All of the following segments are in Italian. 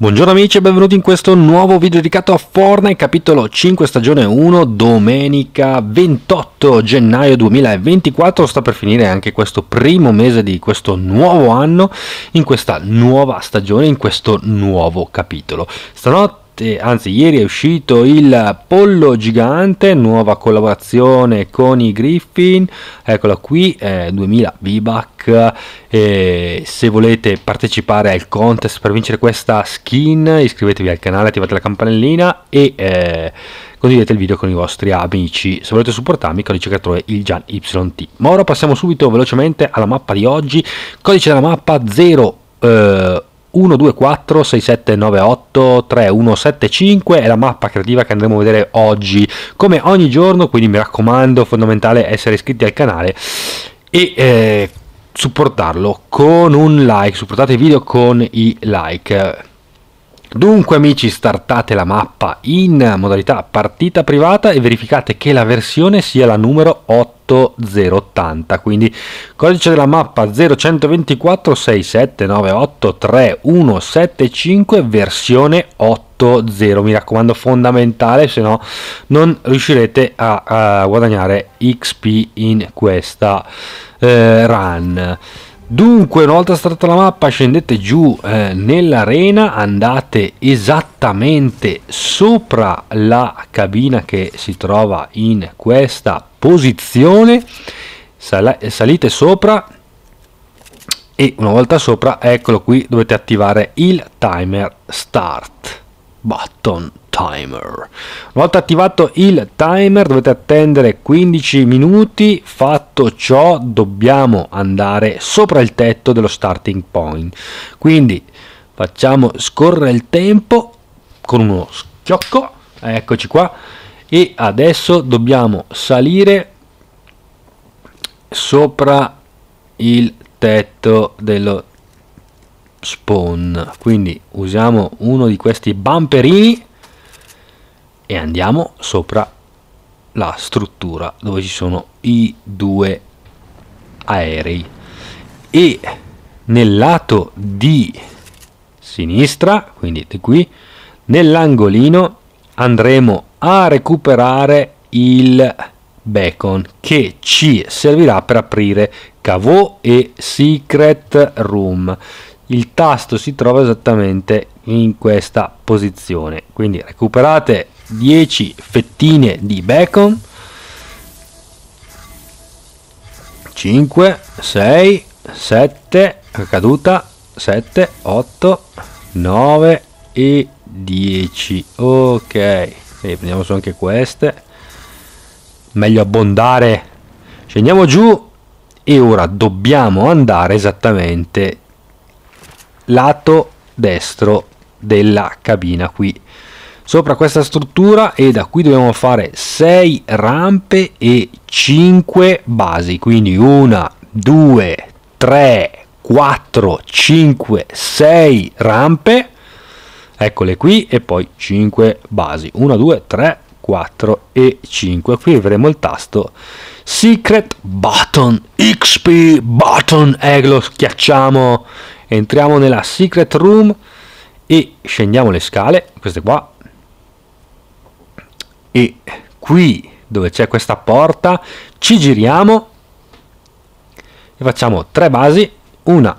Buongiorno amici e benvenuti in questo nuovo video dedicato a Fortnite capitolo 5 stagione 1 domenica 28 gennaio 2024 sta per finire anche questo primo mese di questo nuovo anno in questa nuova stagione in questo nuovo capitolo stanotte eh, anzi ieri è uscito il Pollo Gigante, nuova collaborazione con i Griffin, eccola qui, eh, 2000 V-Buck, eh, se volete partecipare al contest per vincere questa skin iscrivetevi al canale, attivate la campanellina e eh, condividete il video con i vostri amici, se volete supportarmi codice creatore il Gian YT. Ma ora passiamo subito velocemente alla mappa di oggi, codice della mappa 0. 124 6798 3175 è la mappa creativa che andremo a vedere oggi come ogni giorno quindi mi raccomando fondamentale essere iscritti al canale e eh, supportarlo con un like supportate il video con i like Dunque amici startate la mappa in modalità partita privata e verificate che la versione sia la numero 8080 quindi codice della mappa 0124679831175 versione 80 mi raccomando fondamentale se no non riuscirete a, a guadagnare XP in questa eh, run Dunque, una volta stata la mappa, scendete giù eh, nell'arena, andate esattamente sopra la cabina che si trova in questa posizione, sal salite sopra e una volta sopra, eccolo qui, dovete attivare il timer start button timer. Una volta attivato il timer dovete attendere 15 minuti, fatto ciò dobbiamo andare sopra il tetto dello starting point. Quindi facciamo scorrere il tempo con uno schiocco, eccoci qua, e adesso dobbiamo salire sopra il tetto dello spawn quindi usiamo uno di questi bumperini e andiamo sopra la struttura dove ci sono i due aerei e nel lato di sinistra quindi di qui nell'angolino andremo a recuperare il bacon che ci servirà per aprire cavo e secret room il tasto si trova esattamente in questa posizione quindi recuperate 10 fettine di bacon 5 6 7 caduta 7 8 9 e 10 ok e prendiamo su anche queste meglio abbondare scendiamo giù e ora dobbiamo andare esattamente lato destro della cabina qui sopra questa struttura e da qui dobbiamo fare 6 rampe e 5 basi quindi 1 2 3 4 5 6 rampe eccole qui e poi 5 basi 1 2 3 4 e 5 qui avremo il tasto secret button xp button e lo schiacciamo entriamo nella secret room e scendiamo le scale queste qua e qui dove c'è questa porta ci giriamo e facciamo tre basi una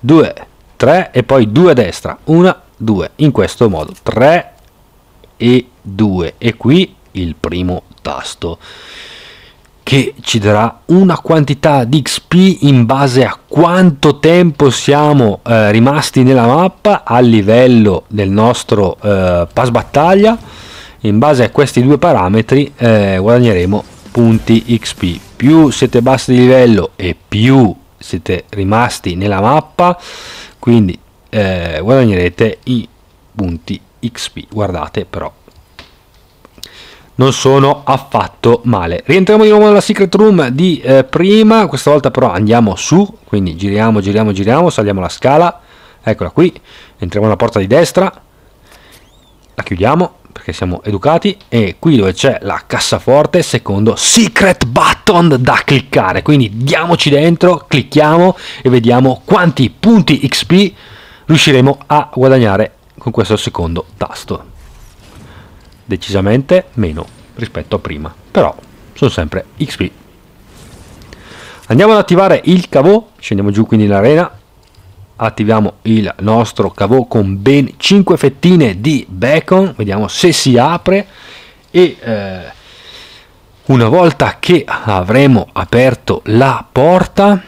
due tre e poi due a destra una due in questo modo tre e due e qui il primo tasto che ci darà una quantità di XP in base a quanto tempo siamo eh, rimasti nella mappa a livello del nostro eh, pass battaglia in base a questi due parametri eh, guadagneremo punti XP più siete bassi di livello e più siete rimasti nella mappa quindi eh, guadagnerete i punti XP guardate però non sono affatto male rientriamo di nuovo nella secret room di eh, prima questa volta però andiamo su quindi giriamo giriamo giriamo saliamo la scala eccola qui entriamo nella porta di destra la chiudiamo perché siamo educati e qui dove c'è la cassaforte secondo secret button da cliccare quindi diamoci dentro clicchiamo e vediamo quanti punti xp riusciremo a guadagnare con questo secondo tasto decisamente meno rispetto a prima però sono sempre xp andiamo ad attivare il cavo scendiamo giù quindi in arena attiviamo il nostro cavo con ben 5 fettine di bacon, vediamo se si apre e eh, una volta che avremo aperto la porta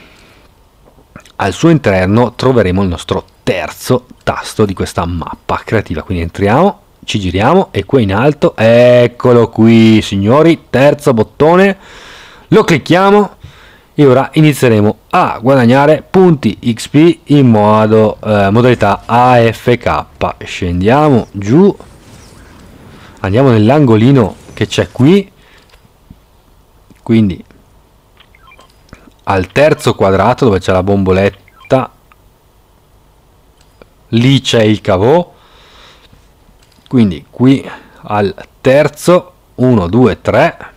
al suo interno troveremo il nostro terzo tasto di questa mappa creativa, quindi entriamo, ci giriamo e qui in alto, eccolo qui signori, terzo bottone, lo clicchiamo e ora inizieremo a guadagnare punti XP in modo, eh, modalità AFK scendiamo giù andiamo nell'angolino che c'è qui quindi al terzo quadrato dove c'è la bomboletta lì c'è il cavo quindi qui al terzo 1 2 3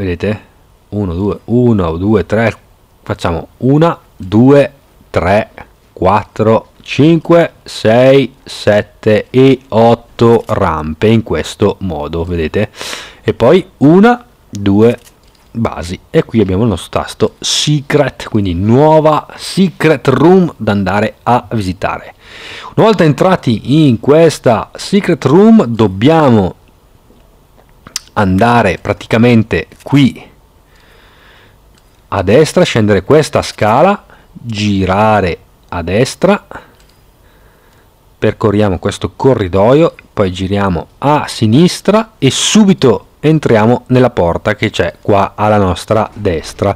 vedete 1 2 1 2 3 facciamo 1 2 3 4 5 6 7 e 8 rampe in questo modo vedete e poi 1 2 basi e qui abbiamo il nostro tasto secret quindi nuova secret room da andare a visitare una volta entrati in questa secret room dobbiamo andare praticamente qui a destra, scendere questa scala, girare a destra, percorriamo questo corridoio, poi giriamo a sinistra e subito entriamo nella porta che c'è qua alla nostra destra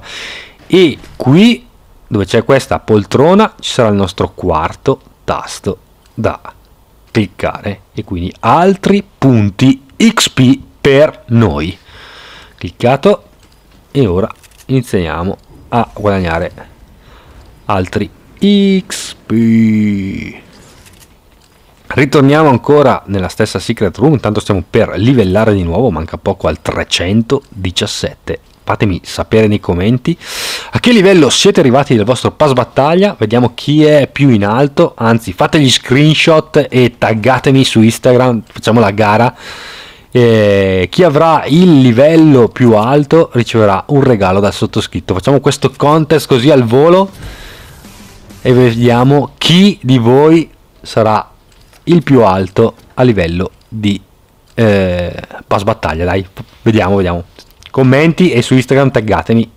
e qui dove c'è questa poltrona ci sarà il nostro quarto tasto da cliccare e quindi altri punti XP per noi cliccato e ora iniziamo a guadagnare altri XP ritorniamo ancora nella stessa secret room intanto stiamo per livellare di nuovo manca poco al 317 fatemi sapere nei commenti a che livello siete arrivati del vostro pass battaglia vediamo chi è più in alto anzi fate gli screenshot e taggatemi su instagram facciamo la gara eh, chi avrà il livello più alto riceverà un regalo dal sottoscritto facciamo questo contest così al volo e vediamo chi di voi sarà il più alto a livello di eh, pass battaglia dai vediamo vediamo commenti e su instagram taggatemi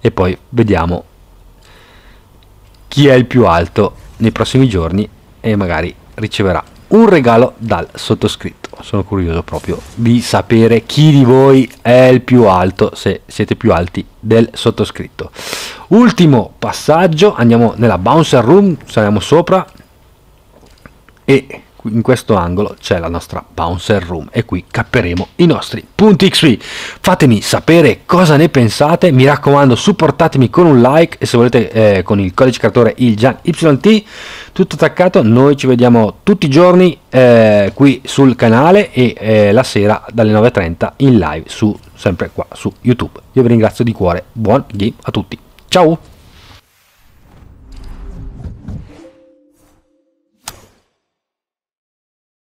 e poi vediamo chi è il più alto nei prossimi giorni e magari riceverà un regalo dal sottoscritto sono curioso proprio di sapere chi di voi è il più alto, se siete più alti del sottoscritto. Ultimo passaggio, andiamo nella bouncer room, saliamo sopra e in questo angolo c'è la nostra bouncer room e qui capperemo i nostri punti XP. Fatemi sapere cosa ne pensate, mi raccomando supportatemi con un like e se volete eh, con il codice creatore YT, tutto attaccato, noi ci vediamo tutti i giorni eh, qui sul canale e eh, la sera dalle 9.30 in live su, sempre qua su YouTube. Io vi ringrazio di cuore, buon game a tutti, ciao!